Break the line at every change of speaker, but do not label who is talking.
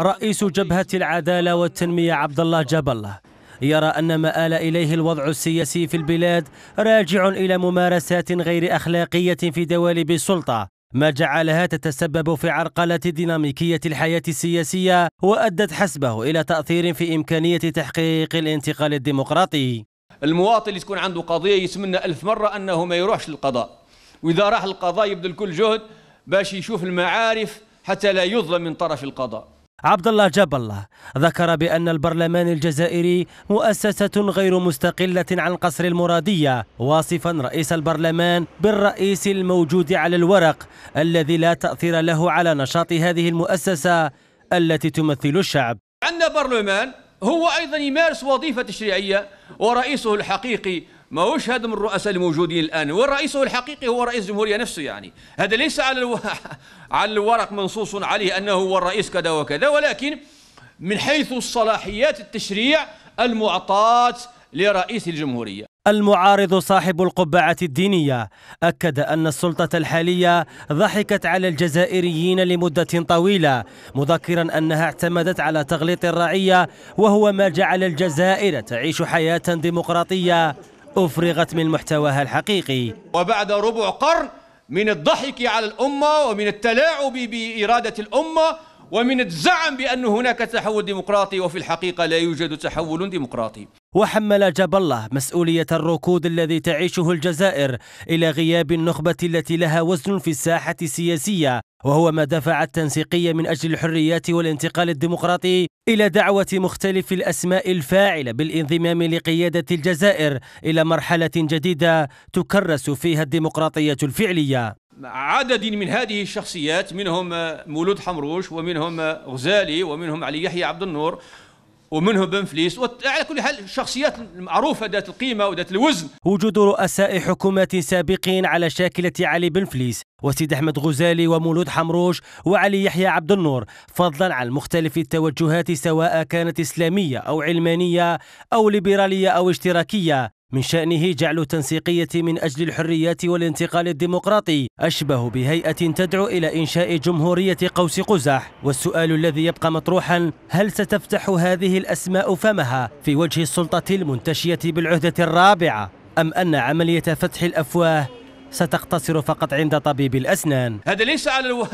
رئيس جبهة العدالة والتنمية عبد الله جاب الله يرى أن ما آل إليه الوضع السياسي في البلاد راجع إلى ممارسات غير أخلاقية في دوالب السلطة ما جعلها تتسبب في عرقلة ديناميكية الحياة السياسية وأدت حسبه إلى تأثير في إمكانية تحقيق الانتقال الديمقراطي
المواطن اللي تكون عنده قضية يتمنى ألف مرة أنه ما يروحش للقضاء وإذا راح القضاء يبذل كل جهد باش يشوف المعارف حتى لا يظلم من طرف
القضاء عبد الله جاب الله ذكر بأن البرلمان الجزائري مؤسسة غير مستقلة عن قصر المرادية واصفا رئيس البرلمان بالرئيس الموجود على الورق الذي لا تأثير له على نشاط هذه المؤسسة التي تمثل الشعب
عندنا برلمان هو أيضا يمارس وظيفة تشريعية ورئيسه الحقيقي ما هوش هذا من الرؤساء الموجودين الان والرئيس الحقيقي هو رئيس الجمهوريه نفسه يعني هذا ليس على الو... على الورق منصوص عليه انه هو الرئيس كذا وكذا ولكن من حيث الصلاحيات التشريع المعطاه لرئيس الجمهوريه
المعارض صاحب القبعة الدينية أكد أن السلطة الحالية ضحكت على الجزائريين لمدة طويلة مذكرا أنها اعتمدت على تغليط الرعية وهو ما جعل الجزائر تعيش حياة ديمقراطية أفرغت من محتواها الحقيقي
وبعد ربع قرن من الضحك على الأمة ومن التلاعب بإرادة الأمة ومن الزعم بأن هناك تحول ديمقراطي وفي الحقيقة لا يوجد تحول ديمقراطي
وحمل جاب الله مسؤولية الركود الذي تعيشه الجزائر إلى غياب النخبة التي لها وزن في الساحة السياسية وهو ما دفع التنسيقية من أجل الحريات والانتقال الديمقراطي إلى دعوة مختلف الأسماء الفاعلة بالانضمام لقيادة الجزائر إلى مرحلة جديدة تكرس فيها الديمقراطية الفعلية
عدد من هذه الشخصيات منهم مولود حمروش ومنهم غزالي ومنهم علي يحيى عبد النور ومنه بن فليس وعلى كل حال الشخصيات
المعروفة ذات القيمة وذات الوزن وجود رؤساء حكومات سابقين على شاكلة علي بن فليس وسيد أحمد غزالي ومولود حمروش وعلي يحيى عبد النور فضلا عن مختلف التوجهات سواء كانت إسلامية أو علمانية أو ليبرالية أو اشتراكية من شأنه جعل تنسيقية من أجل الحريات والانتقال الديمقراطي أشبه بهيئة تدعو إلى إنشاء جمهورية قوس قزح والسؤال الذي يبقى مطروحا هل ستفتح هذه الأسماء فمها في وجه السلطة المنتشية بالعهدة الرابعة أم أن عملية فتح الأفواه ستقتصر فقط عند طبيب الأسنان
هذا ليس على الو...